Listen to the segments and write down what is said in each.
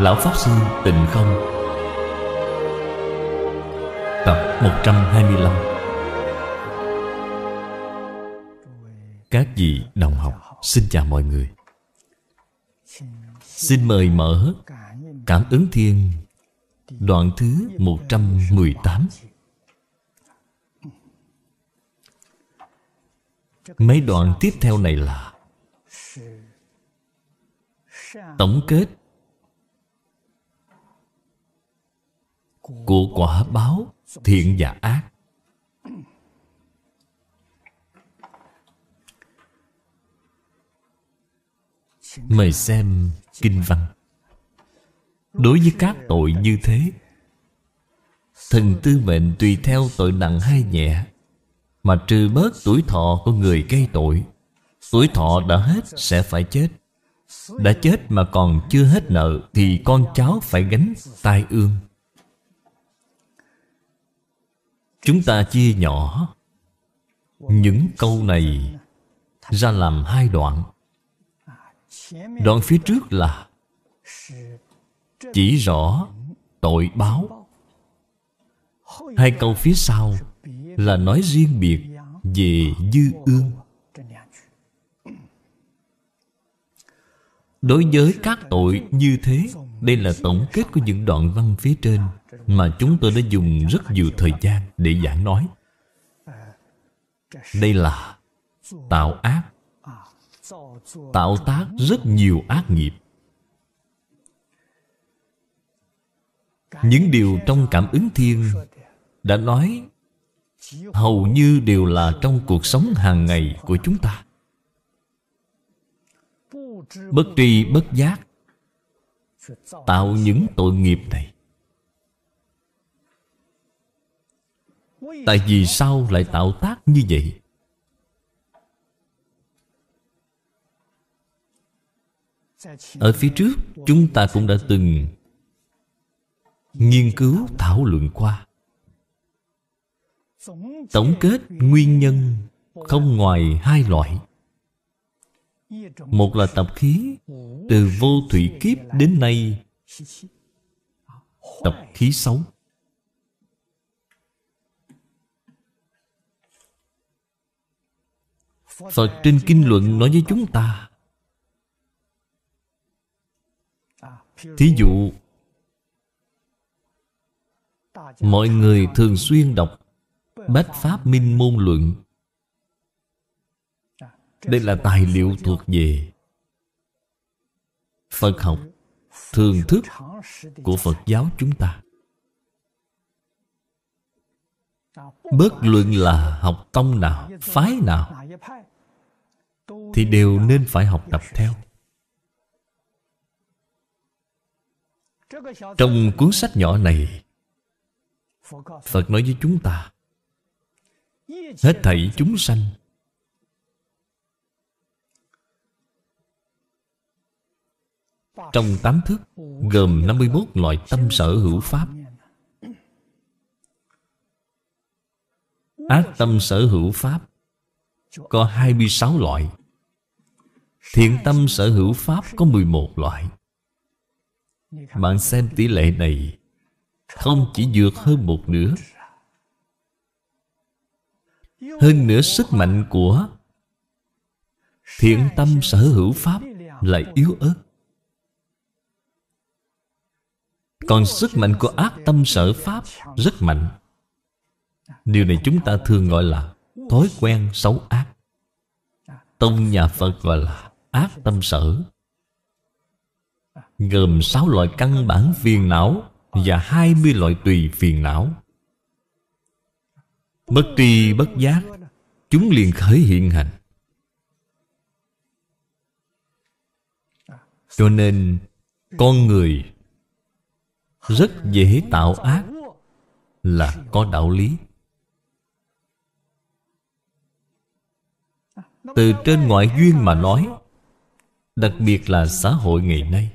Lão Pháp Sư Tịnh Không Tập 125 Các vị đồng học xin chào mọi người Xin mời mở Cảm ứng thiên Đoạn thứ 118 Mấy đoạn tiếp theo này là Tổng kết của quả báo thiện và ác mời xem kinh văn đối với các tội như thế thần tư mệnh tùy theo tội nặng hay nhẹ mà trừ bớt tuổi thọ của người gây tội tuổi thọ đã hết sẽ phải chết đã chết mà còn chưa hết nợ thì con cháu phải gánh tai ương Chúng ta chia nhỏ Những câu này Ra làm hai đoạn Đoạn phía trước là Chỉ rõ tội báo Hai câu phía sau Là nói riêng biệt Về dư ương Đối với các tội như thế Đây là tổng kết của những đoạn văn phía trên mà chúng tôi đã dùng rất nhiều thời gian để giảng nói đây là tạo ác tạo tác rất nhiều ác nghiệp những điều trong cảm ứng thiên đã nói hầu như đều là trong cuộc sống hàng ngày của chúng ta bất tri bất giác tạo những tội nghiệp này Tại vì sao lại tạo tác như vậy? Ở phía trước chúng ta cũng đã từng Nghiên cứu thảo luận qua Tổng kết nguyên nhân không ngoài hai loại Một là tập khí Từ vô thủy kiếp đến nay Tập khí xấu Phật trên kinh luận nói với chúng ta Thí dụ Mọi người thường xuyên đọc Bách Pháp Minh Môn Luận Đây là tài liệu thuộc về Phật học Thường thức của Phật giáo chúng ta Bất luận là học tông nào Phái nào Thì đều nên phải học tập theo Trong cuốn sách nhỏ này Phật nói với chúng ta Hết thảy chúng sanh Trong tám thức gồm 51 loại tâm sở hữu pháp Ác tâm sở hữu pháp Có 26 loại Thiện tâm sở hữu pháp có 11 loại Bạn xem tỷ lệ này Không chỉ vượt hơn một nửa Hơn nửa sức mạnh của Thiện tâm sở hữu pháp lại yếu ớt Còn sức mạnh của ác tâm sở pháp rất mạnh Điều này chúng ta thường gọi là Thói quen xấu ác Tông nhà Phật gọi là Ác tâm sở Gồm 6 loại căn bản phiền não Và 20 loại tùy phiền não Bất tri bất giác Chúng liền khởi hiện hành Cho nên Con người Rất dễ tạo ác Là có đạo lý Từ trên ngoại duyên mà nói Đặc biệt là xã hội ngày nay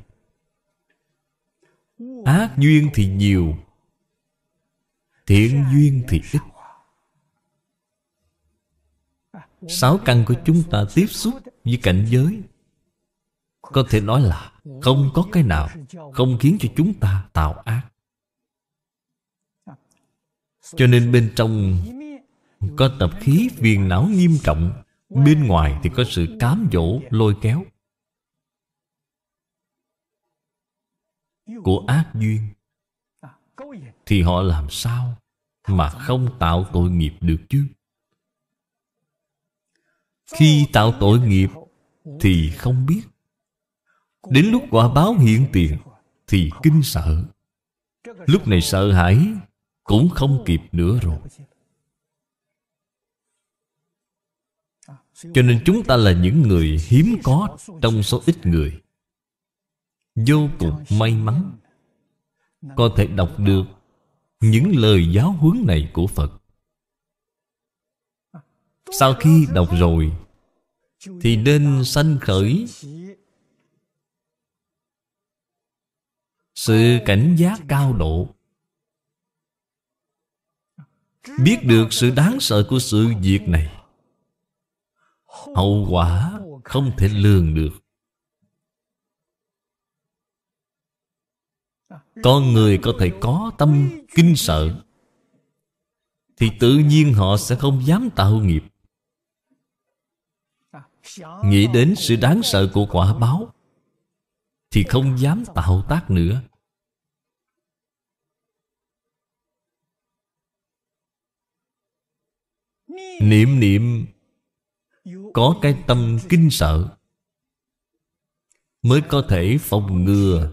Ác duyên thì nhiều Thiện duyên thì ít Sáu căn của chúng ta tiếp xúc với cảnh giới Có thể nói là Không có cái nào Không khiến cho chúng ta tạo ác Cho nên bên trong Có tập khí phiền não nghiêm trọng Bên ngoài thì có sự cám dỗ lôi kéo Của ác duyên Thì họ làm sao Mà không tạo tội nghiệp được chứ Khi tạo tội nghiệp Thì không biết Đến lúc quả báo hiện tiền Thì kinh sợ Lúc này sợ hãi Cũng không kịp nữa rồi cho nên chúng ta là những người hiếm có trong số ít người vô cùng may mắn có thể đọc được những lời giáo huấn này của phật sau khi đọc rồi thì nên sanh khởi sự cảnh giác cao độ biết được sự đáng sợ của sự việc này hậu quả không thể lường được con người có thể có tâm kinh sợ thì tự nhiên họ sẽ không dám tạo nghiệp nghĩ đến sự đáng sợ của quả báo thì không dám tạo tác nữa niệm niệm có cái tâm kinh sợ mới có thể phòng ngừa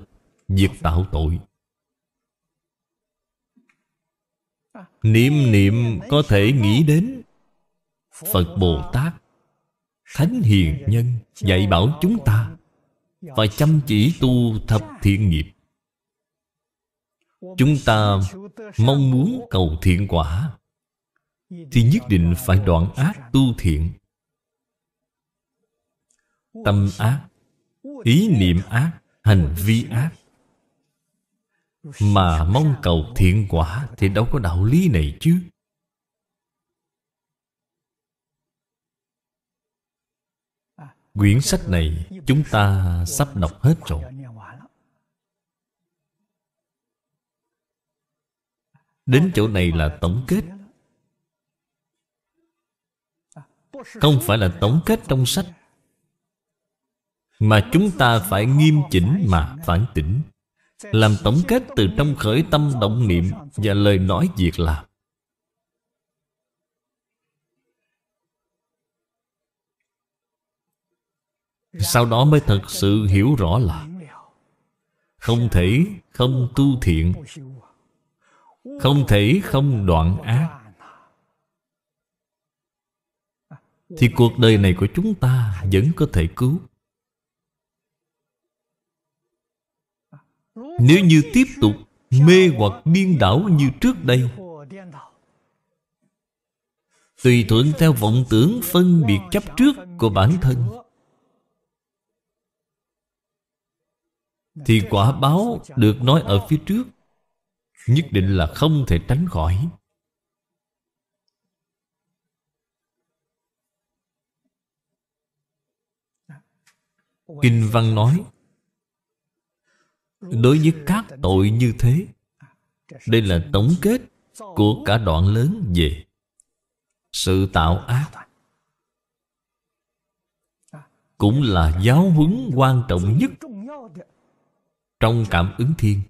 việc tạo tội niệm niệm có thể nghĩ đến phật bồ tát thánh hiền nhân dạy bảo chúng ta phải chăm chỉ tu thập thiện nghiệp chúng ta mong muốn cầu thiện quả thì nhất định phải đoạn ác tu thiện tâm ác ý niệm ác hành vi ác mà mong cầu thiện quả thì đâu có đạo lý này chứ quyển sách này chúng ta sắp đọc hết rồi đến chỗ này là tổng kết không phải là tổng kết trong sách mà chúng ta phải nghiêm chỉnh mà phản tỉnh Làm tổng kết từ trong khởi tâm động niệm Và lời nói việc làm Sau đó mới thật sự hiểu rõ là Không thể không tu thiện Không thể không đoạn ác Thì cuộc đời này của chúng ta vẫn có thể cứu Nếu như tiếp tục mê hoặc điên đảo như trước đây Tùy thuận theo vọng tưởng phân biệt chấp trước của bản thân Thì quả báo được nói ở phía trước Nhất định là không thể tránh khỏi Kinh Văn nói Đối với các tội như thế Đây là tổng kết Của cả đoạn lớn về Sự tạo ác Cũng là giáo huấn quan trọng nhất Trong cảm ứng thiên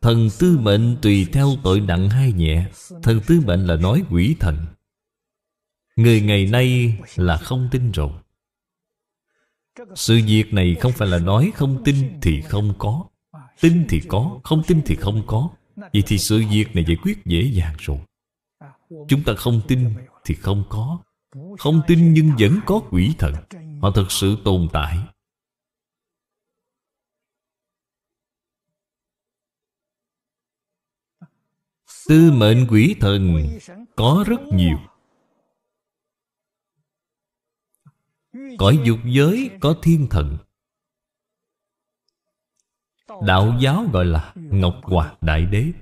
Thần tư mệnh tùy theo tội nặng hay nhẹ Thần tư mệnh là nói quỷ thần Người ngày nay là không tin rồi sự việc này không phải là nói không tin thì không có tin thì có không tin thì không có vậy thì sự việc này giải quyết dễ dàng rồi chúng ta không tin thì không có không tin nhưng vẫn có quỷ thần họ thật sự tồn tại tư mệnh quỷ thần có rất nhiều Cõi dục giới có thiên thần Đạo giáo gọi là Ngọc Hoàng Đại Đế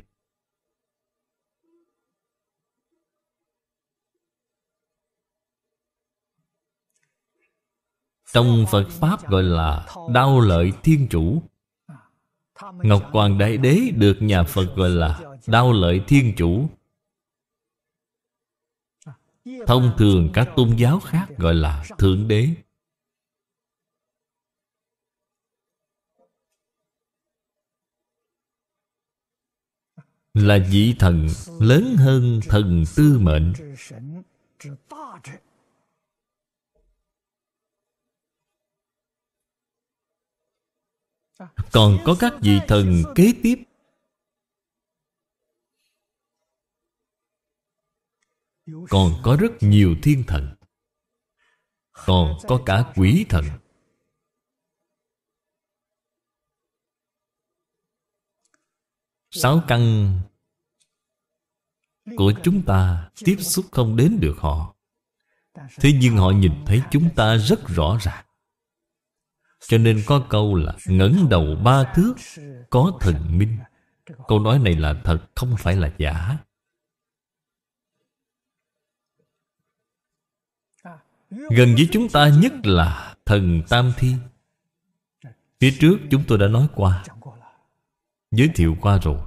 Trong Phật Pháp gọi là đau Lợi Thiên Chủ Ngọc Hoàng Đại Đế được nhà Phật gọi là đau Lợi Thiên Chủ Thông thường các tôn giáo khác gọi là Thượng Đế Là vị thần lớn hơn thần tư mệnh Còn có các vị thần kế tiếp còn có rất nhiều thiên thần còn có cả quỷ thần sáu căn của chúng ta tiếp xúc không đến được họ thế nhưng họ nhìn thấy chúng ta rất rõ ràng cho nên có câu là ngẩng đầu ba thước có thần minh câu nói này là thật không phải là giả Gần với chúng ta nhất là Thần Tam thi Phía trước chúng tôi đã nói qua Giới thiệu qua rồi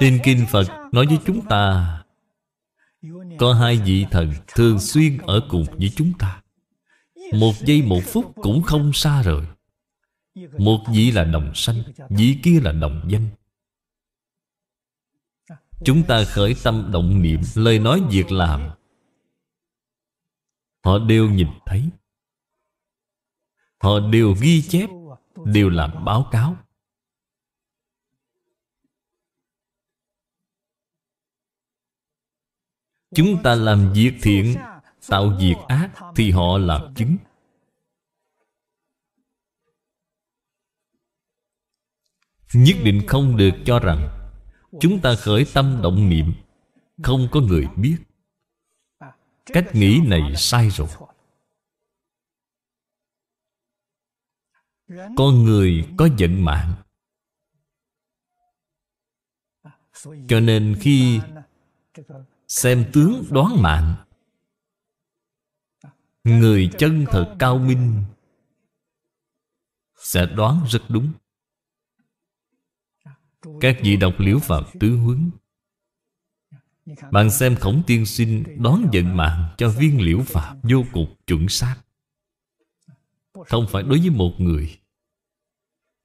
Trên Kinh Phật nói với chúng ta Có hai vị thần thường xuyên ở cùng với chúng ta Một giây một phút cũng không xa rời Một vị là đồng sanh Vị kia là đồng danh Chúng ta khởi tâm động niệm Lời nói việc làm Họ đều nhìn thấy Họ đều ghi chép Đều làm báo cáo Chúng ta làm việc thiện Tạo việc ác Thì họ làm chứng Nhất định không được cho rằng Chúng ta khởi tâm động niệm Không có người biết Cách nghĩ này sai rồi Con người có vận mạng Cho nên khi Xem tướng đoán mạng Người chân thật cao minh Sẽ đoán rất đúng các vị đọc liễu phật tứ huấn Bạn xem khổng tiên sinh đoán vận mạng cho viên liễu phật vô cục chuẩn xác Không phải đối với một người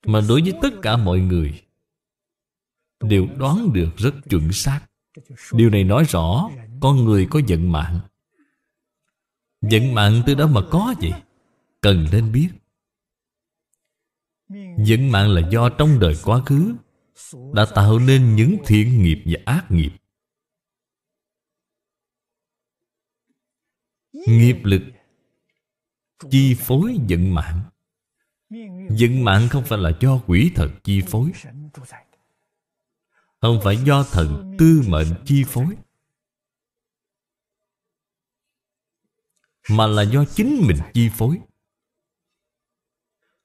Mà đối với tất cả mọi người Đều đoán được rất chuẩn xác Điều này nói rõ Con người có vận mạng Vận mạng từ đó mà có vậy Cần nên biết Vận mạng là do trong đời quá khứ đã tạo nên những thiện nghiệp và ác nghiệp nghiệp lực chi phối vận mạng vận mạng không phải là do quỷ thần chi phối không phải do thần tư mệnh chi phối mà là do chính mình chi phối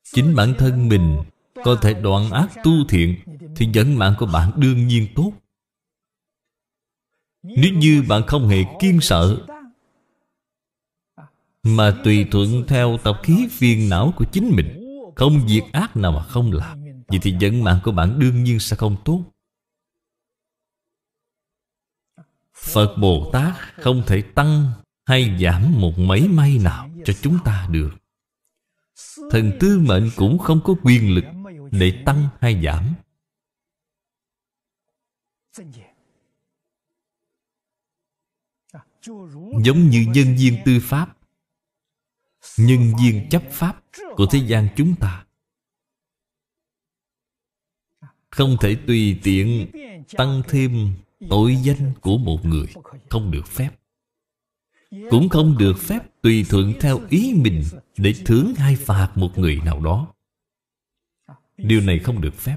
chính bản thân mình có thể đoạn ác tu thiện Thì vận mạng của bạn đương nhiên tốt Nếu như bạn không hề kiên sợ Mà tùy thuận theo tập khí phiền não của chính mình Không việc ác nào mà không làm Vậy thì vận mạng của bạn đương nhiên sẽ không tốt Phật Bồ Tát không thể tăng hay giảm một mấy may nào cho chúng ta được Thần tư mệnh cũng không có quyền lực để tăng hay giảm giống như nhân viên tư pháp nhân viên chấp pháp của thế gian chúng ta không thể tùy tiện tăng thêm tội danh của một người không được phép cũng không được phép tùy thuận theo ý mình để thưởng hay phạt một người nào đó Điều này không được phép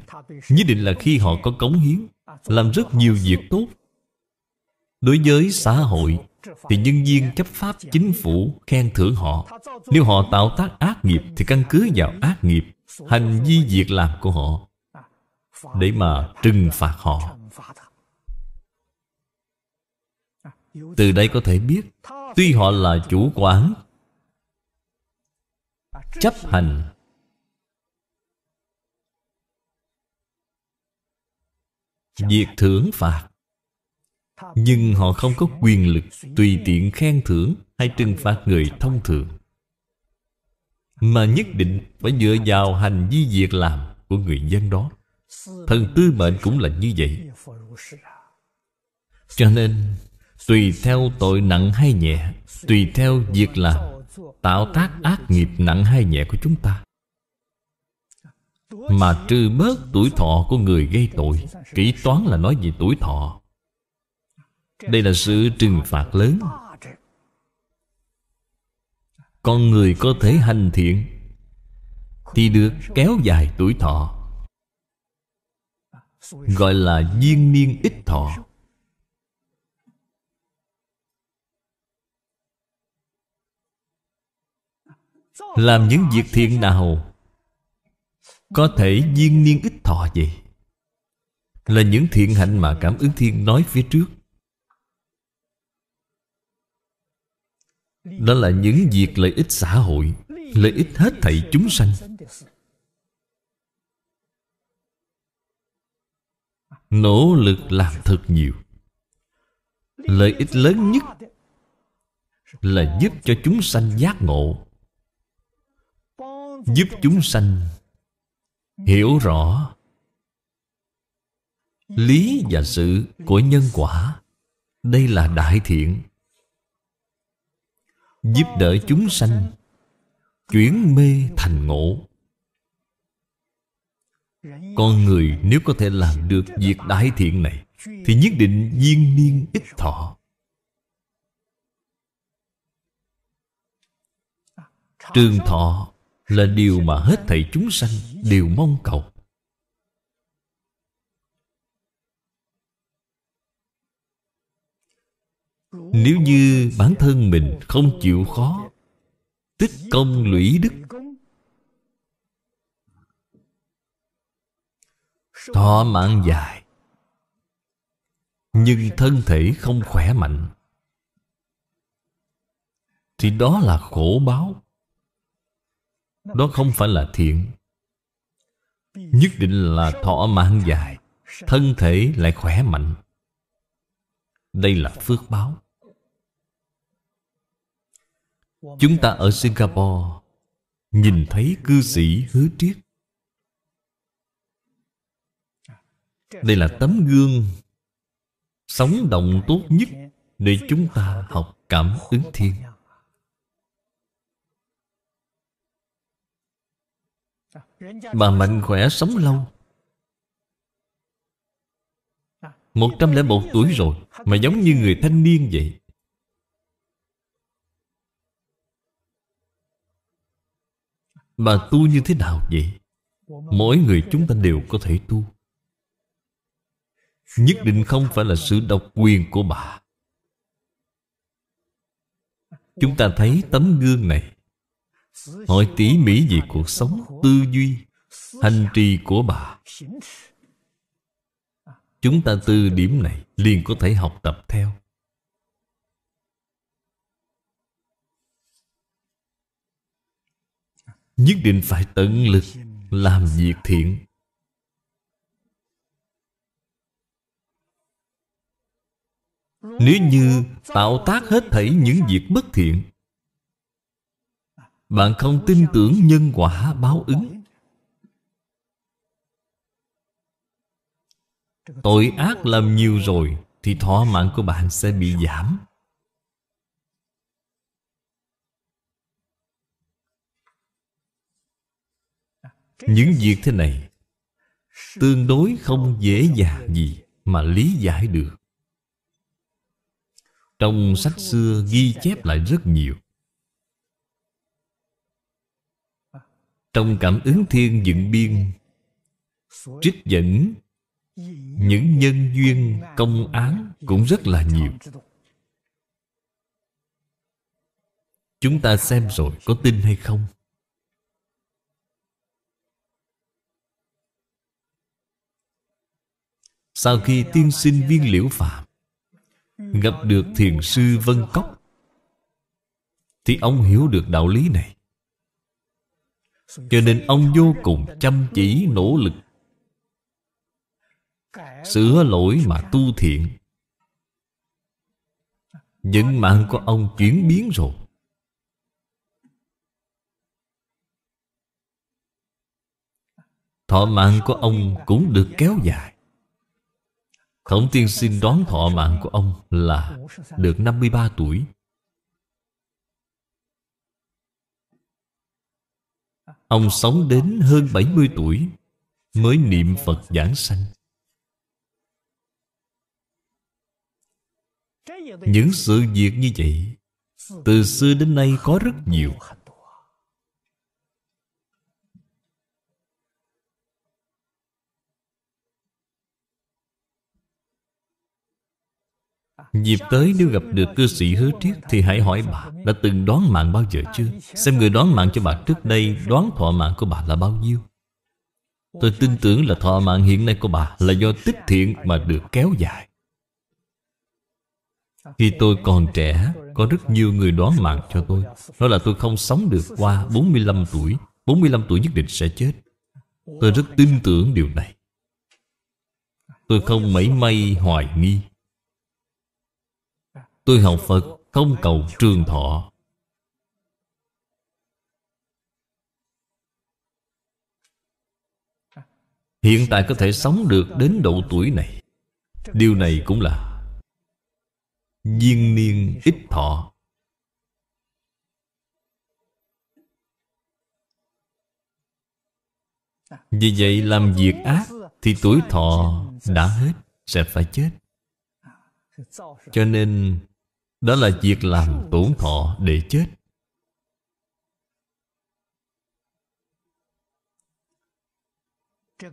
Nhất định là khi họ có cống hiến Làm rất nhiều việc tốt Đối với xã hội Thì nhân viên chấp pháp chính phủ khen thưởng họ Nếu họ tạo tác ác nghiệp Thì căn cứ vào ác nghiệp Hành vi việc làm của họ Để mà trừng phạt họ Từ đây có thể biết Tuy họ là chủ quản Chấp hành Việc thưởng phạt Nhưng họ không có quyền lực Tùy tiện khen thưởng Hay trừng phạt người thông thường Mà nhất định Phải dựa vào hành vi việc làm Của người dân đó Thần tư mệnh cũng là như vậy Cho nên Tùy theo tội nặng hay nhẹ Tùy theo việc làm Tạo tác ác nghiệp nặng hay nhẹ của chúng ta mà trừ bớt tuổi thọ của người gây tội Kỹ toán là nói về tuổi thọ Đây là sự trừng phạt lớn Con người có thể hành thiện Thì được kéo dài tuổi thọ Gọi là duyên niên ít thọ Làm những việc thiện nào có thể duyên niên ít thọ vậy Là những thiện hạnh mà cảm ứng thiên nói phía trước Đó là những việc lợi ích xã hội Lợi ích hết thảy chúng sanh Nỗ lực làm thật nhiều Lợi ích lớn nhất Là giúp cho chúng sanh giác ngộ Giúp chúng sanh hiểu rõ lý và sự của nhân quả đây là đại thiện giúp đỡ chúng sanh chuyển mê thành ngộ con người nếu có thể làm được việc đại thiện này thì nhất định viên niên ít thọ trường thọ là điều mà hết thảy chúng sanh đều mong cầu nếu như bản thân mình không chịu khó tích công lũy đức thọ mạng dài nhưng thân thể không khỏe mạnh thì đó là khổ báo đó không phải là thiện Nhất định là thọ mang dài Thân thể lại khỏe mạnh Đây là phước báo Chúng ta ở Singapore Nhìn thấy cư sĩ hứa triết Đây là tấm gương Sống động tốt nhất Để chúng ta học cảm ứng thiên Mà mạnh khỏe sống lâu 101 tuổi rồi Mà giống như người thanh niên vậy Mà tu như thế nào vậy? Mỗi người chúng ta đều có thể tu Nhất định không phải là sự độc quyền của bà Chúng ta thấy tấm gương này Hỏi tỉ mỉ về cuộc sống, tư duy, hành trì của bà Chúng ta từ điểm này liền có thể học tập theo Nhất định phải tận lực làm việc thiện Nếu như tạo tác hết thảy những việc bất thiện bạn không tin tưởng nhân quả báo ứng tội ác làm nhiều rồi thì thọ mạng của bạn sẽ bị giảm những việc thế này tương đối không dễ dàng gì mà lý giải được trong sách xưa ghi chép lại rất nhiều Trong cảm ứng thiên dựng biên Trích dẫn Những nhân duyên công án Cũng rất là nhiều Chúng ta xem rồi có tin hay không Sau khi tiên sinh viên liễu phạm Gặp được thiền sư Vân Cốc Thì ông hiểu được đạo lý này cho nên ông vô cùng chăm chỉ nỗ lực Sửa lỗi mà tu thiện Vận mạng của ông chuyển biến rồi Thọ mạng của ông cũng được kéo dài Khổng tiên sinh đoán thọ mạng của ông là Được 53 tuổi Ông sống đến hơn 70 tuổi Mới niệm Phật giảng sanh Những sự việc như vậy Từ xưa đến nay có rất nhiều Dịp tới nếu gặp được cư sĩ hứa triết Thì hãy hỏi bà đã từng đoán mạng bao giờ chưa Xem người đoán mạng cho bà trước đây Đoán thọ mạng của bà là bao nhiêu Tôi tin tưởng là thọ mạng hiện nay của bà Là do tích thiện mà được kéo dài Khi tôi còn trẻ Có rất nhiều người đoán mạng cho tôi Nói là tôi không sống được qua 45 tuổi 45 tuổi nhất định sẽ chết Tôi rất tin tưởng điều này Tôi không mảy may hoài nghi Tôi học Phật không cầu trường thọ Hiện tại có thể sống được đến độ tuổi này Điều này cũng là Duyên niên ít thọ Vì vậy làm việc ác Thì tuổi thọ đã hết Sẽ phải chết Cho nên đó là việc làm tổn thọ để chết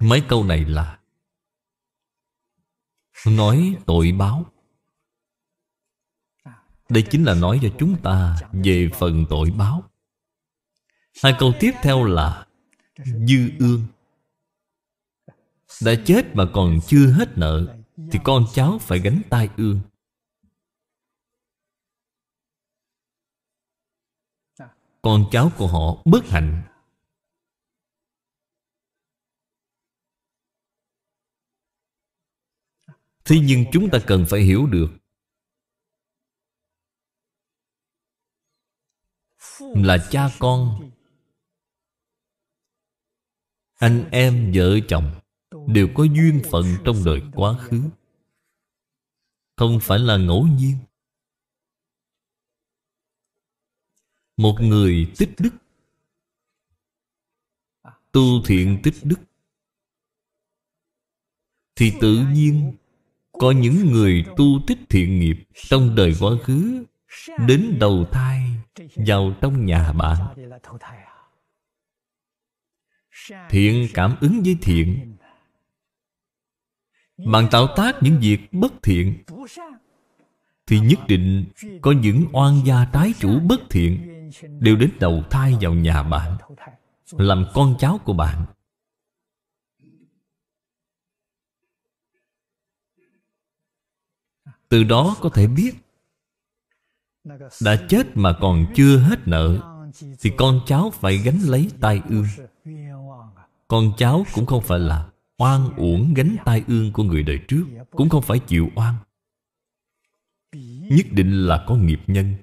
Mấy câu này là Nói tội báo Đây chính là nói cho chúng ta Về phần tội báo Hai câu tiếp theo là Dư ương Đã chết mà còn chưa hết nợ Thì con cháu phải gánh tai ương con cháu của họ bất hạnh thế nhưng chúng ta cần phải hiểu được là cha con anh em vợ chồng đều có duyên phận trong đời quá khứ không phải là ngẫu nhiên một người tích đức tu thiện tích đức thì tự nhiên có những người tu tích thiện nghiệp trong đời quá khứ đến đầu thai vào trong nhà bạn thiện cảm ứng với thiện bạn tạo tác những việc bất thiện thì nhất định có những oan gia trái chủ bất thiện đều đến đầu thai vào nhà bạn làm con cháu của bạn từ đó có thể biết đã chết mà còn chưa hết nợ thì con cháu phải gánh lấy tai ương con cháu cũng không phải là oan uổng gánh tai ương của người đời trước cũng không phải chịu oan nhất định là có nghiệp nhân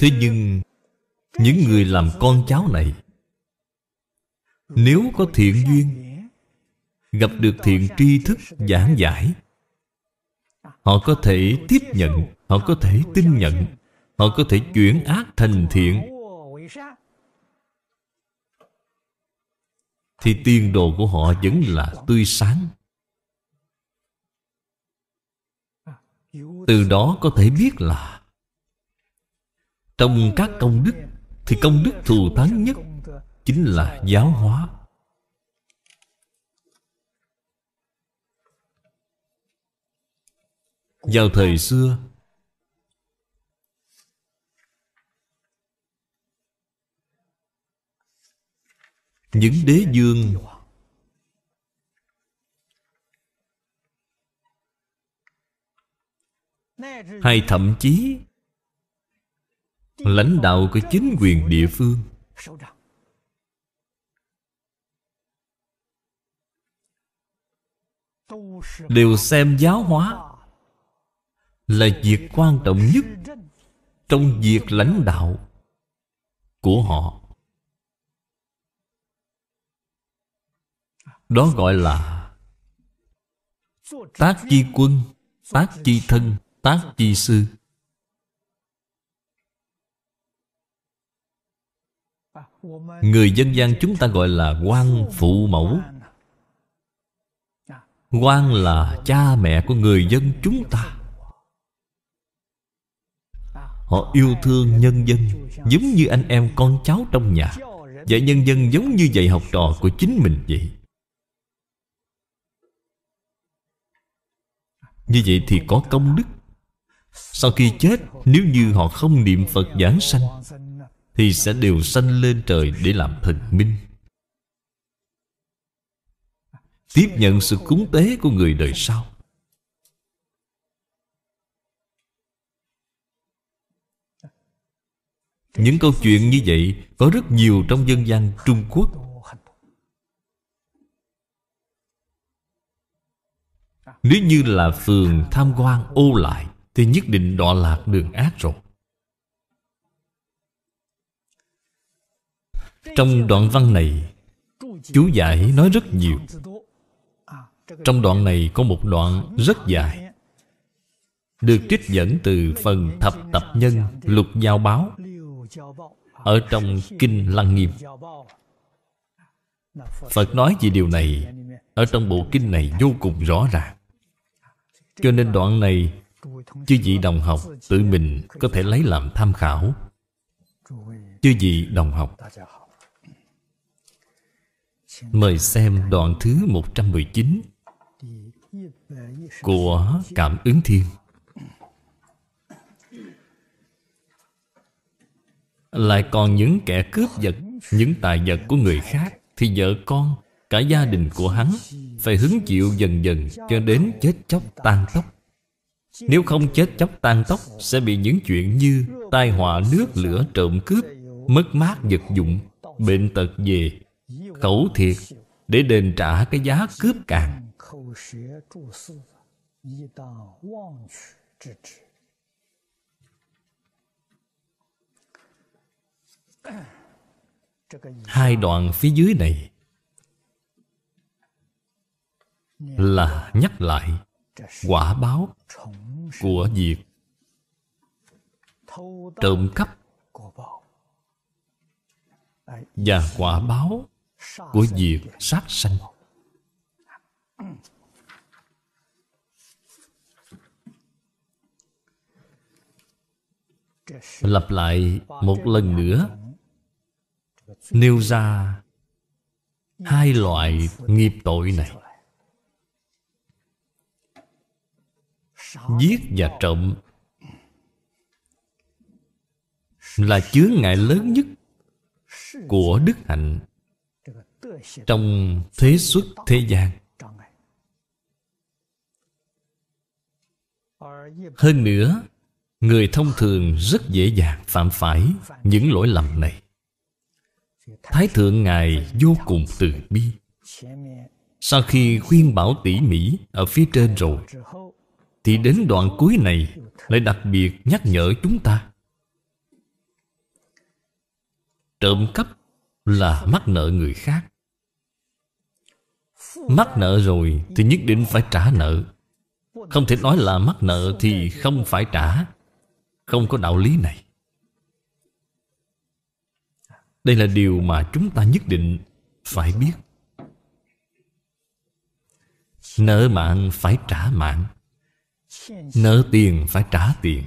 Thế nhưng Những người làm con cháu này Nếu có thiện duyên Gặp được thiện tri thức giảng giải Họ có thể tiếp nhận Họ có thể tin nhận Họ có thể chuyển ác thành thiện Thì tiên đồ của họ vẫn là tươi sáng Từ đó có thể biết là trong các công đức Thì công đức thù thắng nhất Chính là giáo hóa Vào thời xưa Những đế dương Hay thậm chí lãnh đạo của chính quyền địa phương đều xem giáo hóa là việc quan trọng nhất trong việc lãnh đạo của họ đó gọi là tác chi quân tác chi thân tác chi sư Người dân gian chúng ta gọi là quan phụ mẫu quan là cha mẹ của người dân chúng ta Họ yêu thương nhân dân Giống như anh em con cháu trong nhà Dạy nhân dân giống như dạy học trò của chính mình vậy Như vậy thì có công đức Sau khi chết Nếu như họ không niệm Phật giảng sanh thì sẽ đều sanh lên trời để làm thần minh tiếp nhận sự cúng tế của người đời sau những câu chuyện như vậy có rất nhiều trong dân gian trung quốc nếu như là phường tham quan ô lại thì nhất định đọa lạc đường ác rồi Trong đoạn văn này Chú giải nói rất nhiều Trong đoạn này có một đoạn rất dài Được trích dẫn từ phần Thập Tập Nhân Lục Giao Báo Ở trong Kinh Lăng Nghiêm Phật nói về điều này Ở trong bộ kinh này vô cùng rõ ràng Cho nên đoạn này Chư vị đồng học tự mình có thể lấy làm tham khảo Chư vị đồng học Mời xem đoạn thứ 119 Của Cảm ứng Thiên Lại còn những kẻ cướp vật, Những tài vật của người khác Thì vợ con Cả gia đình của hắn Phải hứng chịu dần dần Cho đến chết chóc tan tóc Nếu không chết chóc tan tóc Sẽ bị những chuyện như Tai họa nước lửa trộm cướp Mất mát vật dụng Bệnh tật về cẩu thiệt để đền trả cái giá cướp càng hai đoạn phía dưới này là nhắc lại quả báo của việc trộm cắp và quả báo của diệt sát sanh lặp lại một lần nữa nêu ra hai loại nghiệp tội này giết và trộm là chướng ngại lớn nhất của đức hạnh trong thế xuất thế gian hơn nữa người thông thường rất dễ dàng phạm phải những lỗi lầm này thái thượng ngài vô cùng từ bi sau khi khuyên bảo tỉ mỉ ở phía trên rồi thì đến đoạn cuối này lại đặc biệt nhắc nhở chúng ta trộm cắp là mắc nợ người khác Mắc nợ rồi thì nhất định phải trả nợ Không thể nói là mắc nợ thì không phải trả Không có đạo lý này Đây là điều mà chúng ta nhất định phải biết Nợ mạng phải trả mạng Nợ tiền phải trả tiền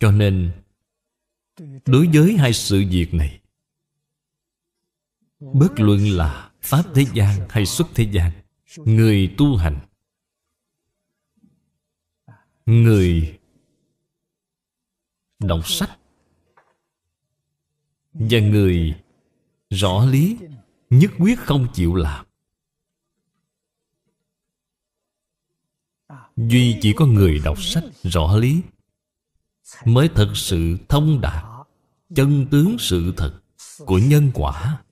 Cho nên Đối với hai sự việc này Bất luận là Pháp thế gian hay xuất thế gian Người tu hành Người Đọc sách Và người Rõ lý Nhất quyết không chịu làm Duy chỉ có người đọc sách rõ lý Mới thật sự thông đạt Chân tướng sự thật Của nhân quả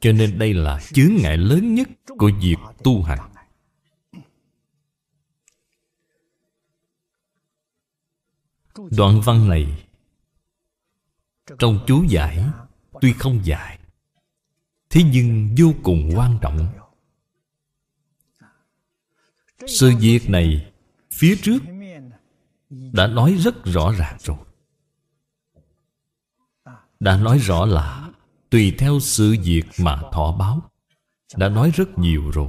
Cho nên đây là chướng ngại lớn nhất của việc tu hành Đoạn văn này Trong chú giải Tuy không dài Thế nhưng vô cùng quan trọng Sự việc này Phía trước Đã nói rất rõ ràng rồi Đã nói rõ là tùy theo sự việc mà thọ báo đã nói rất nhiều rồi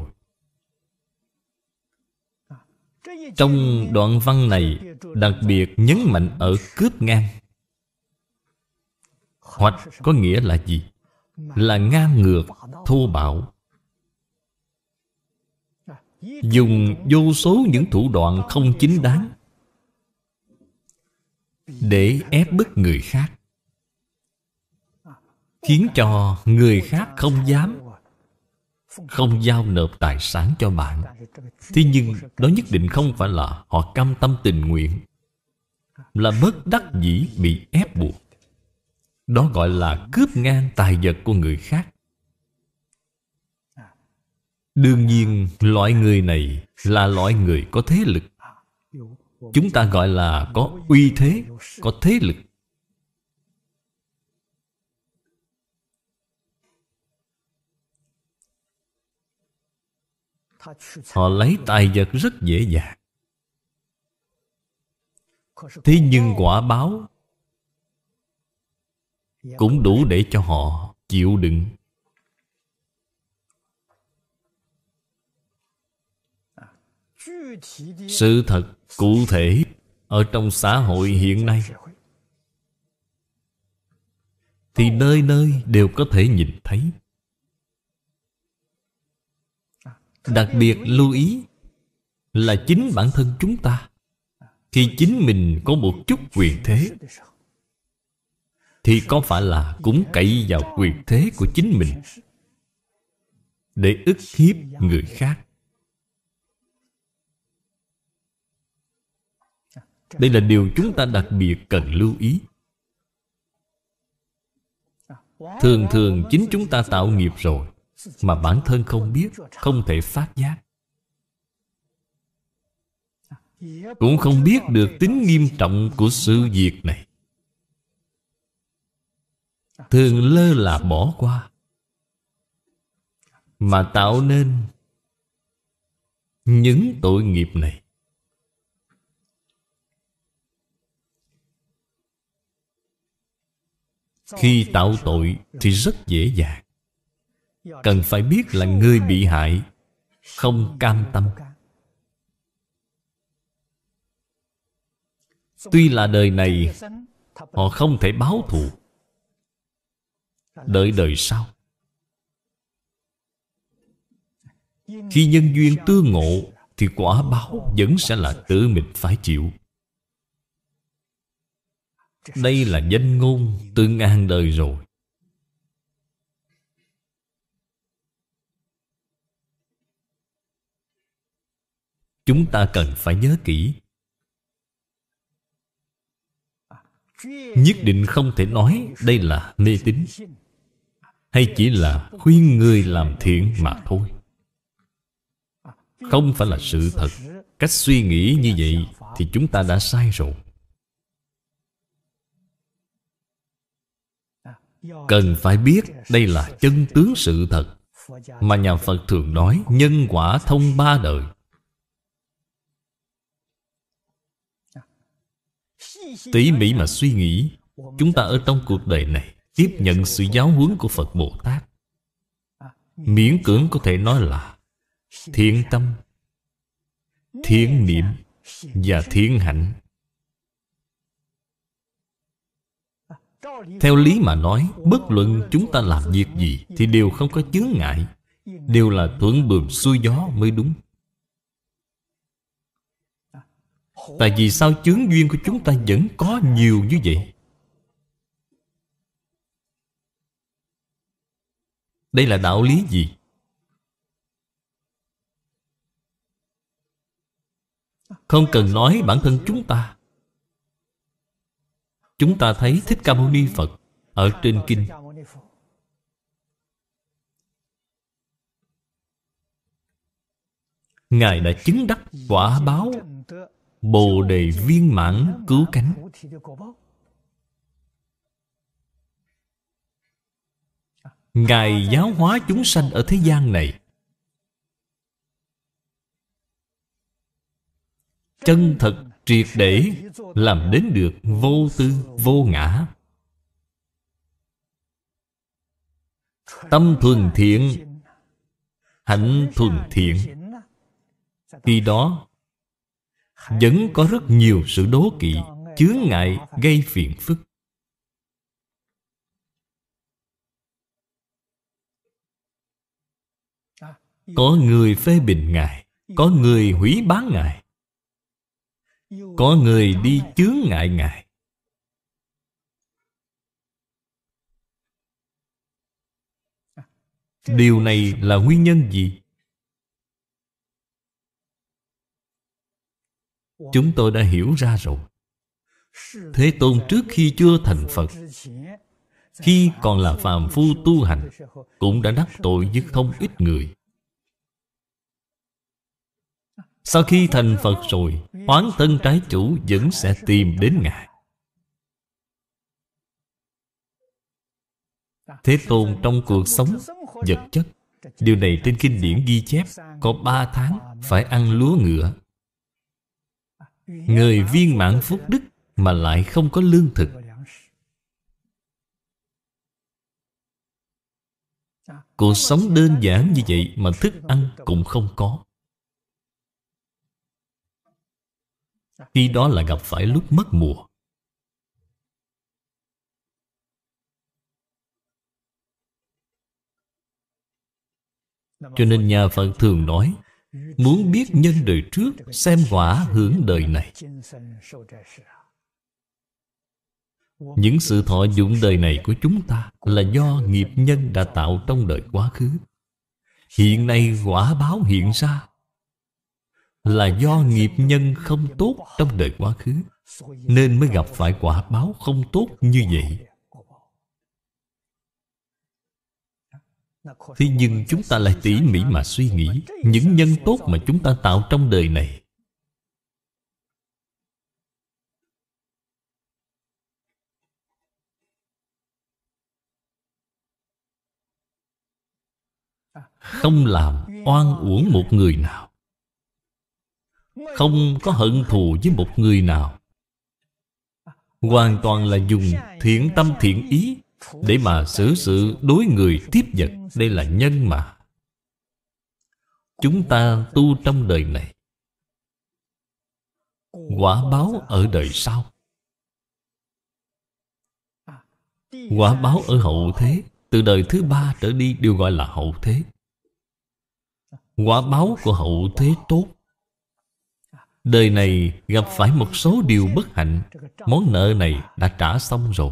trong đoạn văn này đặc biệt nhấn mạnh ở cướp ngang hoặc có nghĩa là gì là ngang ngược thô bạo dùng vô số những thủ đoạn không chính đáng để ép bức người khác khiến cho người khác không dám không giao nộp tài sản cho bạn thế nhưng đó nhất định không phải là họ cam tâm tình nguyện là bất đắc dĩ bị ép buộc đó gọi là cướp ngang tài vật của người khác đương nhiên loại người này là loại người có thế lực chúng ta gọi là có uy thế có thế lực Họ lấy tài vật rất dễ dàng Thế nhưng quả báo Cũng đủ để cho họ chịu đựng Sự thật cụ thể Ở trong xã hội hiện nay Thì nơi nơi đều có thể nhìn thấy đặc biệt lưu ý là chính bản thân chúng ta khi chính mình có một chút quyền thế thì có phải là cũng cậy vào quyền thế của chính mình để ức hiếp người khác đây là điều chúng ta đặc biệt cần lưu ý thường thường chính chúng ta tạo nghiệp rồi mà bản thân không biết không thể phát giác cũng không biết được tính nghiêm trọng của sự việc này thường lơ là bỏ qua mà tạo nên những tội nghiệp này khi tạo tội thì rất dễ dàng cần phải biết là người bị hại không cam tâm tuy là đời này họ không thể báo thù đợi đời sau khi nhân duyên tương ngộ thì quả báo vẫn sẽ là tự mình phải chịu đây là danh ngôn tương an đời rồi chúng ta cần phải nhớ kỹ nhất định không thể nói đây là mê tín hay chỉ là khuyên người làm thiện mà thôi không phải là sự thật cách suy nghĩ như vậy thì chúng ta đã sai rồi cần phải biết đây là chân tướng sự thật mà nhà phật thường nói nhân quả thông ba đời tỉ mỉ mà suy nghĩ chúng ta ở trong cuộc đời này tiếp nhận sự giáo huấn của phật bồ tát miễn cưỡng có thể nói là thiện tâm thiện niệm và thiện hạnh theo lý mà nói bất luận chúng ta làm việc gì thì đều không có chướng ngại đều là thuận buồm xuôi gió mới đúng Tại vì sao chướng duyên của chúng ta vẫn có nhiều như vậy Đây là đạo lý gì? Không cần nói bản thân chúng ta Chúng ta thấy Thích Ca Mâu Ni Phật Ở trên Kinh Ngài đã chứng đắc quả báo Bồ đề viên mãn cứu cánh Ngài giáo hóa chúng sanh ở thế gian này Chân thật triệt để Làm đến được vô tư vô ngã Tâm thuần thiện Hạnh thuần thiện Khi đó vẫn có rất nhiều sự đố kỵ chướng ngại gây phiền phức có người phê bình ngài có người hủy bán ngài có người đi chướng ngại ngài điều này là nguyên nhân gì chúng tôi đã hiểu ra rồi thế tôn trước khi chưa thành phật khi còn là phàm phu tu hành cũng đã đắc tội với không ít người sau khi thành phật rồi hoán thân trái chủ vẫn sẽ tìm đến ngài thế tôn trong cuộc sống vật chất điều này trên kinh điển ghi chép có ba tháng phải ăn lúa ngựa Người viên mãn phúc đức mà lại không có lương thực Cuộc sống đơn giản như vậy mà thức ăn cũng không có Khi đó là gặp phải lúc mất mùa Cho nên nhà Phật thường nói Muốn biết nhân đời trước Xem quả hưởng đời này Những sự thọ dụng đời này của chúng ta Là do nghiệp nhân đã tạo trong đời quá khứ Hiện nay quả báo hiện ra Là do nghiệp nhân không tốt trong đời quá khứ Nên mới gặp phải quả báo không tốt như vậy Thế nhưng chúng ta lại tỉ mỉ mà suy nghĩ Những nhân tốt mà chúng ta tạo trong đời này Không làm oan uổng một người nào Không có hận thù với một người nào Hoàn toàn là dùng thiện tâm thiện ý để mà xử sự đối người tiếp vật Đây là nhân mà Chúng ta tu trong đời này Quả báo ở đời sau Quả báo ở hậu thế Từ đời thứ ba trở đi đều gọi là hậu thế Quả báo của hậu thế tốt Đời này gặp phải một số điều bất hạnh Món nợ này đã trả xong rồi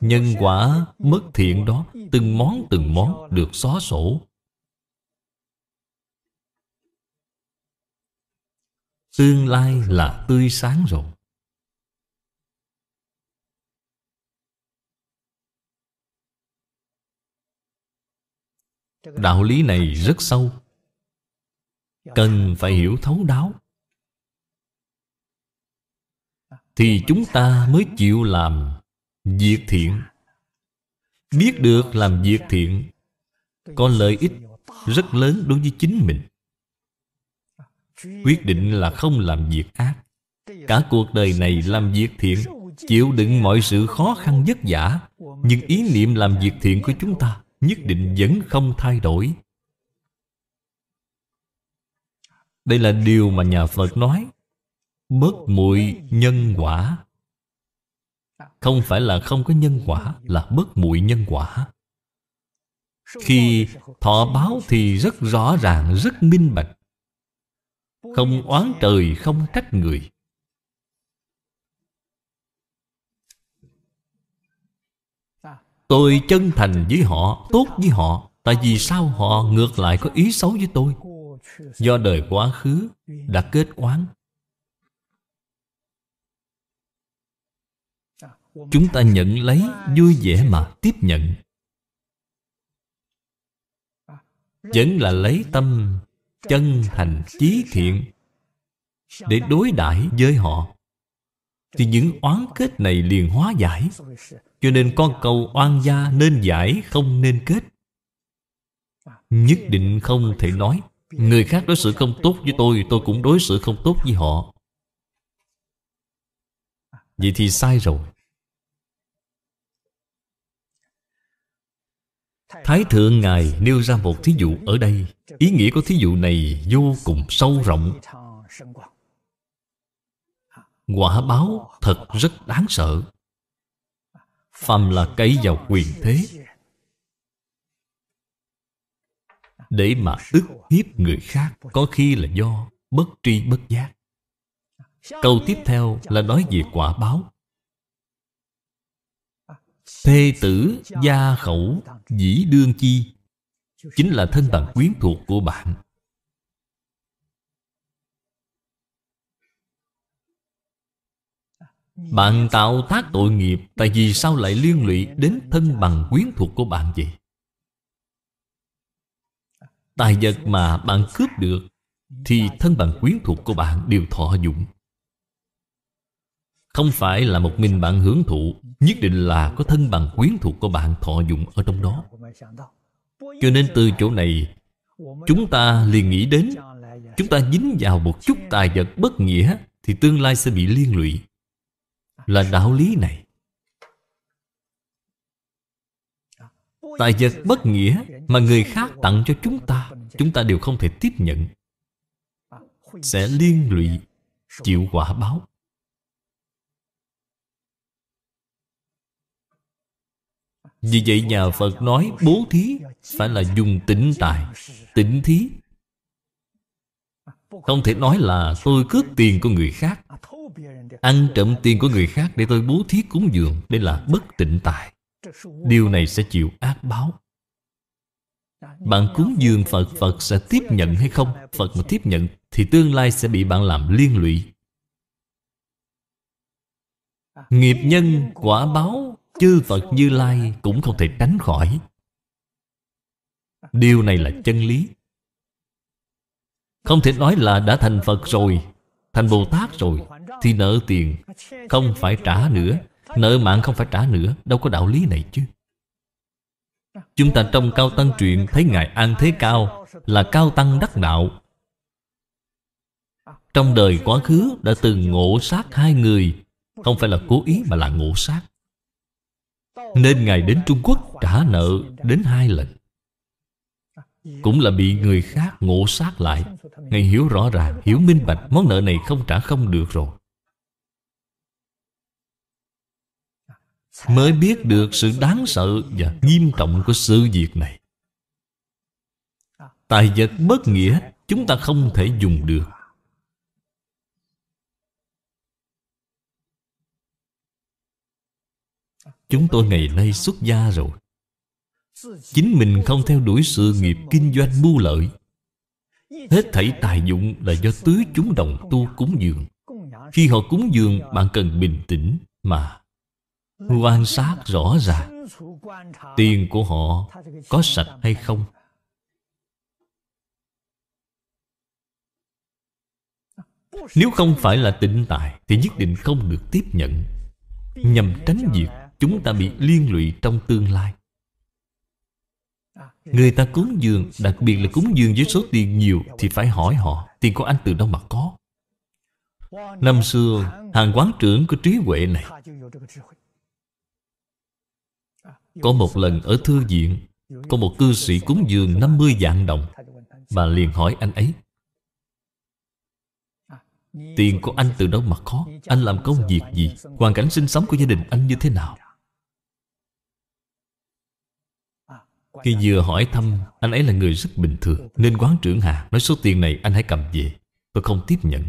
Nhân quả mất thiện đó Từng món từng món được xóa sổ Tương lai là tươi sáng rồi Đạo lý này rất sâu Cần phải hiểu thấu đáo Thì chúng ta mới chịu làm Việc thiện Biết được làm việc thiện Có lợi ích rất lớn đối với chính mình Quyết định là không làm việc ác Cả cuộc đời này làm việc thiện Chịu đựng mọi sự khó khăn vất vả Nhưng ý niệm làm việc thiện của chúng ta Nhất định vẫn không thay đổi Đây là điều mà nhà Phật nói Bất muội nhân quả không phải là không có nhân quả Là bất muội nhân quả Khi thọ báo thì rất rõ ràng Rất minh bạch Không oán trời không trách người Tôi chân thành với họ Tốt với họ Tại vì sao họ ngược lại có ý xấu với tôi Do đời quá khứ đã kết oán chúng ta nhận lấy vui vẻ mà tiếp nhận vẫn là lấy tâm chân thành chí thiện để đối đãi với họ thì những oán kết này liền hóa giải cho nên con cầu oan gia nên giải không nên kết nhất định không thể nói người khác đối xử không tốt với tôi tôi cũng đối xử không tốt với họ vậy thì sai rồi Thái Thượng Ngài nêu ra một thí dụ ở đây Ý nghĩa của thí dụ này vô cùng sâu rộng Quả báo thật rất đáng sợ Phàm là cây vào quyền thế Để mà ức hiếp người khác Có khi là do bất tri bất giác Câu tiếp theo là nói về quả báo Thê tử gia khẩu dĩ đương chi Chính là thân bằng quyến thuộc của bạn Bạn tạo tác tội nghiệp Tại vì sao lại liên lụy đến thân bằng quyến thuộc của bạn vậy? Tài vật mà bạn cướp được Thì thân bằng quyến thuộc của bạn đều thọ dụng không phải là một mình bạn hưởng thụ Nhất định là có thân bằng quyến thuộc của bạn thọ dụng ở trong đó Cho nên từ chỗ này Chúng ta liền nghĩ đến Chúng ta dính vào một chút tài vật bất nghĩa Thì tương lai sẽ bị liên lụy Là đạo lý này Tài vật bất nghĩa mà người khác tặng cho chúng ta Chúng ta đều không thể tiếp nhận Sẽ liên lụy Chịu quả báo Vì vậy nhà Phật nói bố thí Phải là dùng tỉnh tài Tỉnh thí Không thể nói là tôi cướp tiền của người khác Ăn trộm tiền của người khác Để tôi bố thí cúng dường Đây là bất tịnh tài Điều này sẽ chịu ác báo Bạn cúng dường Phật Phật sẽ tiếp nhận hay không Phật mà tiếp nhận Thì tương lai sẽ bị bạn làm liên lụy Nghiệp nhân quả báo chư Phật Như Lai cũng không thể tránh khỏi Điều này là chân lý Không thể nói là đã thành Phật rồi Thành Bồ Tát rồi Thì nợ tiền Không phải trả nữa Nợ mạng không phải trả nữa Đâu có đạo lý này chứ Chúng ta trong Cao Tăng truyện Thấy Ngài An Thế Cao Là Cao Tăng đắc đạo Trong đời quá khứ Đã từng ngộ sát hai người Không phải là cố ý mà là ngộ sát nên Ngài đến Trung Quốc trả nợ đến hai lần Cũng là bị người khác ngộ sát lại Ngài hiểu rõ ràng, hiểu minh bạch Món nợ này không trả không được rồi Mới biết được sự đáng sợ và nghiêm trọng của sự việc này Tài vật bất nghĩa chúng ta không thể dùng được Chúng tôi ngày nay xuất gia rồi Chính mình không theo đuổi sự nghiệp kinh doanh mưu lợi Hết thảy tài dụng là do tứ chúng đồng tu cúng dường Khi họ cúng dường bạn cần bình tĩnh mà Quan sát rõ ràng Tiền của họ có sạch hay không Nếu không phải là tịnh tài Thì nhất định không được tiếp nhận Nhằm tránh việc chúng ta bị liên lụy trong tương lai Người ta cúng dường Đặc biệt là cúng dường với số tiền nhiều Thì phải hỏi họ Tiền của anh từ đâu mà có Năm xưa hàng quán trưởng có trí huệ này Có một lần ở thư viện Có một cư sĩ cúng dường 50 vạn đồng Bà liền hỏi anh ấy Tiền của anh từ đâu mà có Anh làm công việc gì Hoàn cảnh sinh sống của gia đình anh như thế nào Khi vừa hỏi thăm Anh ấy là người rất bình thường Nên quán trưởng Hà nói số tiền này anh hãy cầm về Tôi không tiếp nhận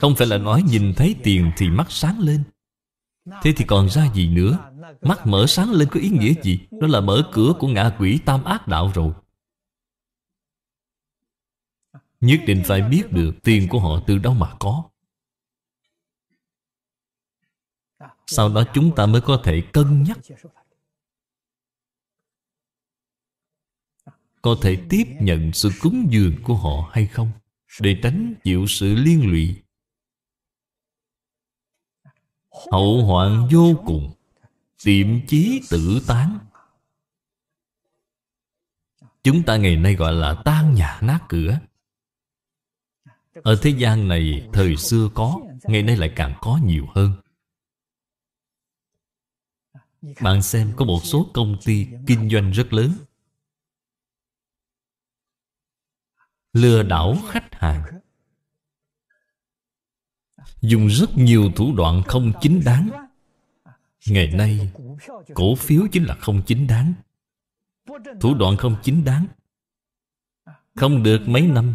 Không phải là nói nhìn thấy tiền thì mắt sáng lên Thế thì còn ra gì nữa Mắt mở sáng lên có ý nghĩa gì Đó là mở cửa của ngạ quỷ tam ác đạo rồi Nhất định phải biết được tiền của họ từ đâu mà có Sau đó chúng ta mới có thể cân nhắc có thể tiếp nhận sự cúng dường của họ hay không để tránh chịu sự liên lụy hậu hoạn vô cùng tiệm chí tử tán chúng ta ngày nay gọi là tan nhà nát cửa ở thế gian này thời xưa có ngày nay lại càng có nhiều hơn bạn xem có một số công ty kinh doanh rất lớn lừa đảo khách hàng dùng rất nhiều thủ đoạn không chính đáng ngày nay cổ phiếu chính là không chính đáng thủ đoạn không chính đáng không được mấy năm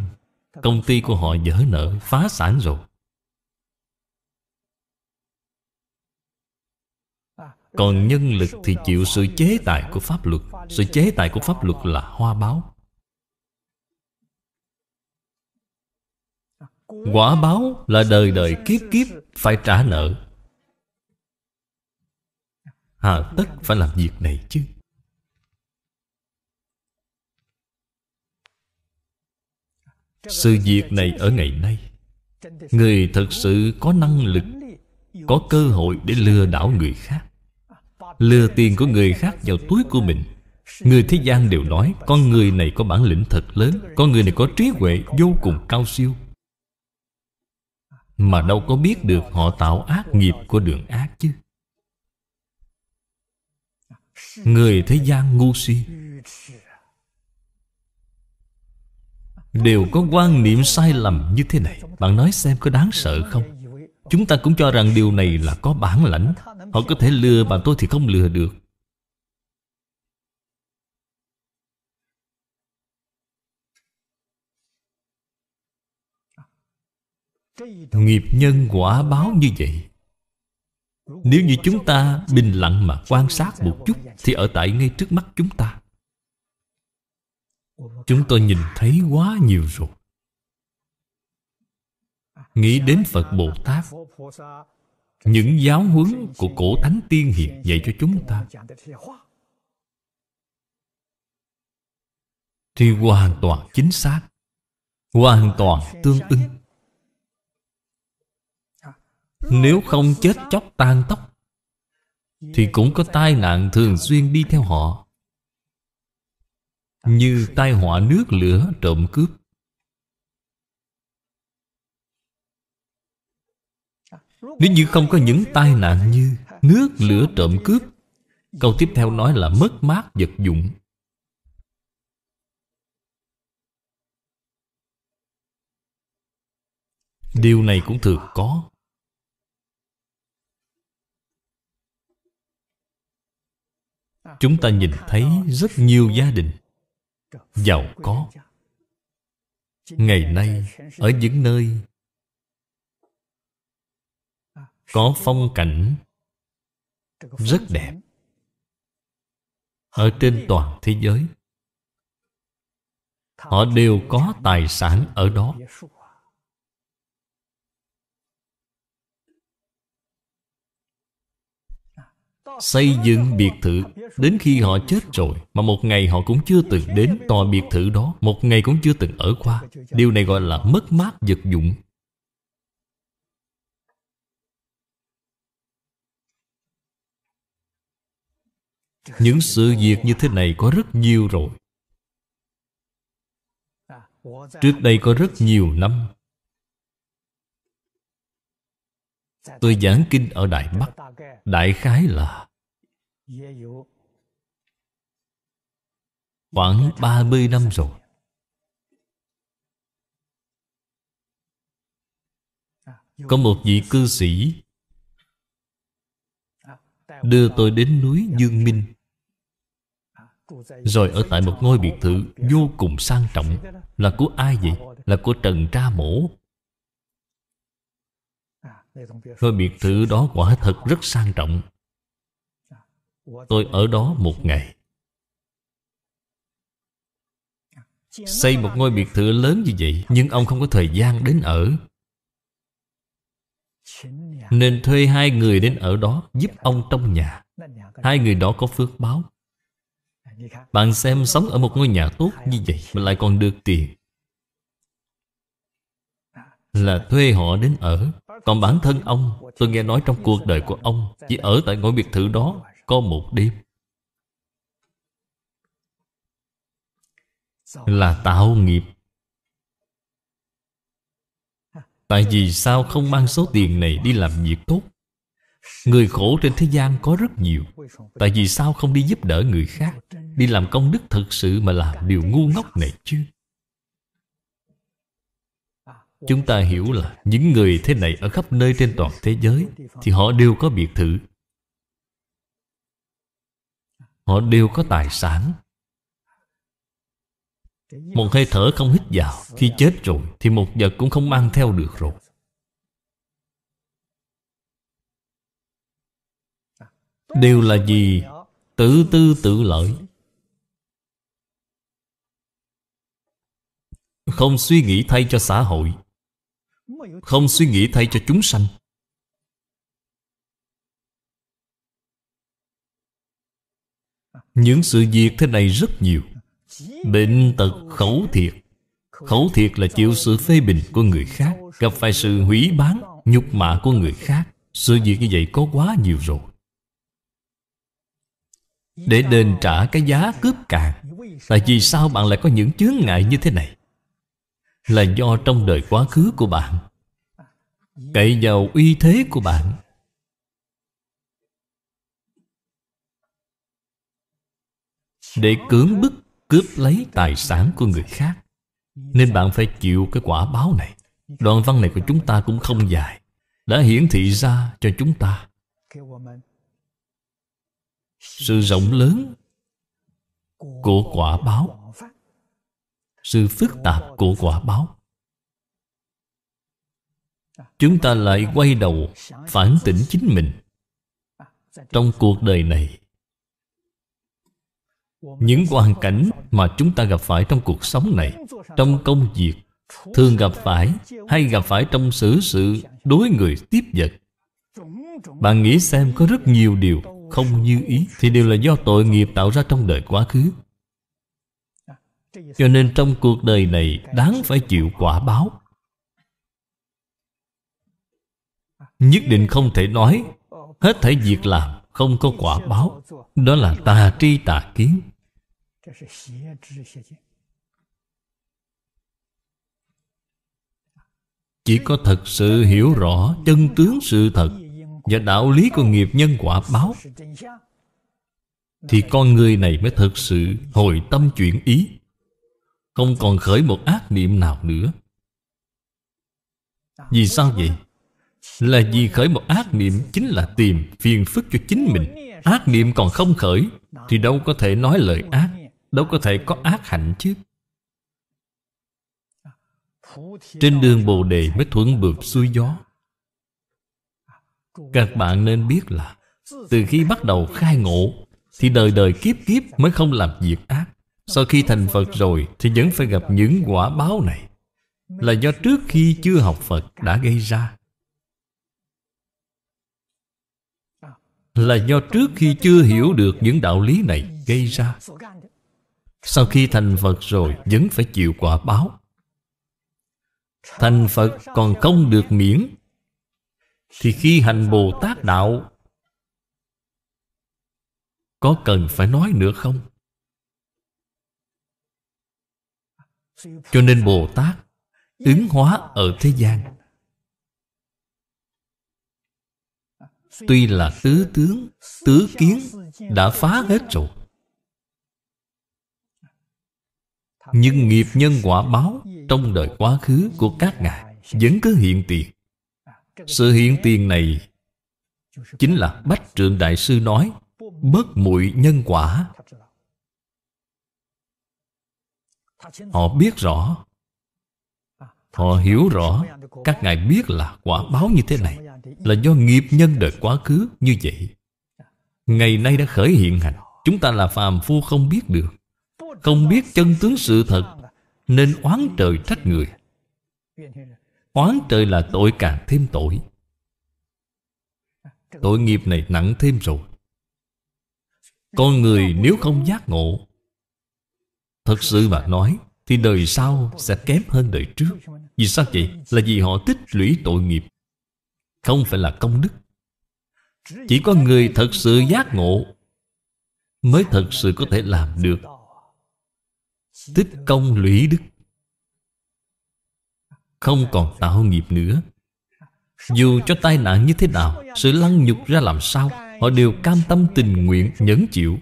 công ty của họ dở nợ phá sản rồi còn nhân lực thì chịu sự chế tài của pháp luật sự chế tài của pháp luật là hoa báo Quả báo là đời đời kiếp kiếp Phải trả nợ Hà tất phải làm việc này chứ Sự việc này ở ngày nay Người thật sự có năng lực Có cơ hội để lừa đảo người khác Lừa tiền của người khác vào túi của mình Người thế gian đều nói Con người này có bản lĩnh thật lớn Con người này có trí huệ vô cùng cao siêu mà đâu có biết được họ tạo ác nghiệp của đường ác chứ Người thế gian ngu si Đều có quan niệm sai lầm như thế này Bạn nói xem có đáng sợ không Chúng ta cũng cho rằng điều này là có bản lãnh Họ có thể lừa bạn tôi thì không lừa được nghiệp nhân quả báo như vậy nếu như chúng ta bình lặng mà quan sát một chút Thì ở tại ngay trước mắt chúng ta Chúng tôi nhìn thấy quá nhiều rồi Nghĩ đến Phật Bồ Tát Những giáo huấn của cổ thánh tiên hiền dạy cho chúng ta Thì hoàn toàn chính xác Hoàn toàn tương ứng. Nếu không chết chóc tan tóc Thì cũng có tai nạn thường xuyên đi theo họ Như tai họa nước lửa trộm cướp Nếu như không có những tai nạn như Nước lửa trộm cướp Câu tiếp theo nói là mất mát vật dụng Điều này cũng thường có chúng ta nhìn thấy rất nhiều gia đình giàu có ngày nay ở những nơi có phong cảnh rất đẹp ở trên toàn thế giới họ đều có tài sản ở đó Xây dựng biệt thự Đến khi họ chết rồi Mà một ngày họ cũng chưa từng đến tòa biệt thự đó Một ngày cũng chưa từng ở qua Điều này gọi là mất mát vật dụng Những sự việc như thế này có rất nhiều rồi Trước đây có rất nhiều năm Tôi giảng kinh ở Đại Bắc Đại khái là Khoảng 30 năm rồi Có một vị cư sĩ Đưa tôi đến núi Dương Minh Rồi ở tại một ngôi biệt thự Vô cùng sang trọng Là của ai vậy? Là của Trần Tra Mổ Ngôi biệt thự đó quả thật rất sang trọng Tôi ở đó một ngày Xây một ngôi biệt thự lớn như vậy Nhưng ông không có thời gian đến ở Nên thuê hai người đến ở đó Giúp ông trong nhà Hai người đó có phước báo Bạn xem sống ở một ngôi nhà tốt như vậy Mà lại còn được tiền Là thuê họ đến ở còn bản thân ông Tôi nghe nói trong cuộc đời của ông Chỉ ở tại ngôi biệt thự đó Có một đêm Là tạo nghiệp Tại vì sao không mang số tiền này đi làm việc tốt Người khổ trên thế gian có rất nhiều Tại vì sao không đi giúp đỡ người khác Đi làm công đức thật sự mà làm điều ngu ngốc này chứ Chúng ta hiểu là những người thế này ở khắp nơi trên toàn thế giới Thì họ đều có biệt thự Họ đều có tài sản Một hơi thở không hít vào Khi chết rồi thì một vật cũng không mang theo được rồi Đều là gì? Tự tư tự lợi Không suy nghĩ thay cho xã hội không suy nghĩ thay cho chúng sanh những sự việc thế này rất nhiều bệnh tật khẩu thiệt khẩu thiệt là chịu sự phê bình của người khác gặp phải sự hủy bán nhục mạ của người khác sự việc như vậy có quá nhiều rồi để đền trả cái giá cướp càng Tại vì sao bạn lại có những chướng ngại như thế này Là do trong đời quá khứ của bạn cậy vào uy thế của bạn để cưỡng bức cướp lấy tài sản của người khác nên bạn phải chịu cái quả báo này đoạn văn này của chúng ta cũng không dài đã hiển thị ra cho chúng ta sự rộng lớn của quả báo sự phức tạp của quả báo Chúng ta lại quay đầu Phản tỉnh chính mình Trong cuộc đời này Những hoàn cảnh mà chúng ta gặp phải trong cuộc sống này Trong công việc Thường gặp phải Hay gặp phải trong xử sự đối người tiếp vật Bạn nghĩ xem có rất nhiều điều không như ý Thì đều là do tội nghiệp tạo ra trong đời quá khứ Cho nên trong cuộc đời này đáng phải chịu quả báo Nhất định không thể nói Hết thể việc làm không có quả báo Đó là tà tri tà kiến Chỉ có thật sự hiểu rõ chân tướng sự thật Và đạo lý của nghiệp nhân quả báo Thì con người này mới thật sự hồi tâm chuyển ý Không còn khởi một ác niệm nào nữa Vì sao vậy? Là vì khởi một ác niệm Chính là tìm phiền phức cho chính mình Ác niệm còn không khởi Thì đâu có thể nói lời ác Đâu có thể có ác hạnh chứ Trên đường Bồ Đề mới thuận bượt xuôi gió Các bạn nên biết là Từ khi bắt đầu khai ngộ Thì đời đời kiếp kiếp mới không làm việc ác Sau khi thành Phật rồi Thì vẫn phải gặp những quả báo này Là do trước khi chưa học Phật đã gây ra là do trước khi chưa hiểu được những đạo lý này gây ra sau khi thành phật rồi vẫn phải chịu quả báo thành phật còn không được miễn thì khi hành bồ tát đạo có cần phải nói nữa không cho nên bồ tát ứng hóa ở thế gian Tuy là tứ tướng, tứ kiến đã phá hết rồi Nhưng nghiệp nhân quả báo trong đời quá khứ của các ngài vẫn cứ hiện tiền. Sự hiện tiền này chính là Bách Trượng Đại Sư nói bất muội nhân quả. Họ biết rõ Họ hiểu rõ Các ngài biết là quả báo như thế này là do nghiệp nhân đời quá khứ như vậy ngày nay đã khởi hiện hành chúng ta là phàm phu không biết được không biết chân tướng sự thật nên oán trời trách người oán trời là tội càng thêm tội tội nghiệp này nặng thêm rồi con người nếu không giác ngộ thật sự mà nói thì đời sau sẽ kém hơn đời trước vì sao vậy là vì họ tích lũy tội nghiệp không phải là công đức Chỉ có người thật sự giác ngộ Mới thật sự có thể làm được Tích công lũy đức Không còn tạo nghiệp nữa Dù cho tai nạn như thế nào Sự lăng nhục ra làm sao Họ đều cam tâm tình nguyện nhẫn chịu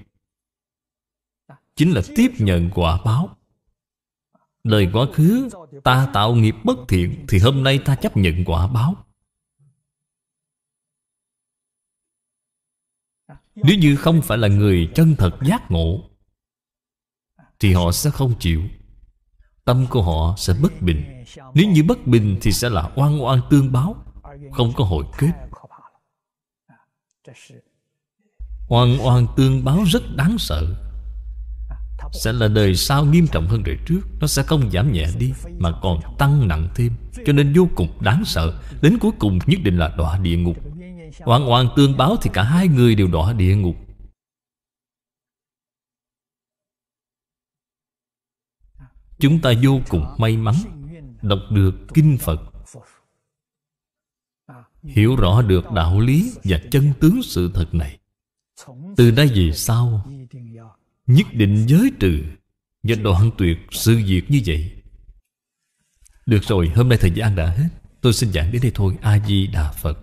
Chính là tiếp nhận quả báo Đời quá khứ Ta tạo nghiệp bất thiện Thì hôm nay ta chấp nhận quả báo Nếu như không phải là người chân thật giác ngộ Thì họ sẽ không chịu Tâm của họ sẽ bất bình Nếu như bất bình thì sẽ là oan oan tương báo Không có hồi kết Oan oan tương báo rất đáng sợ Sẽ là đời sau nghiêm trọng hơn đời trước Nó sẽ không giảm nhẹ đi Mà còn tăng nặng thêm Cho nên vô cùng đáng sợ Đến cuối cùng nhất định là đọa địa ngục Hoàn hoàn tương báo thì cả hai người đều đọa địa ngục Chúng ta vô cùng may mắn Đọc được Kinh Phật à, Hiểu rõ được đạo lý và chân tướng sự thật này Từ nay về sau Nhất định giới trừ Và đoạn tuyệt sự việc như vậy Được rồi, hôm nay thời gian đã hết Tôi xin giảng đến đây thôi A-di-đà Phật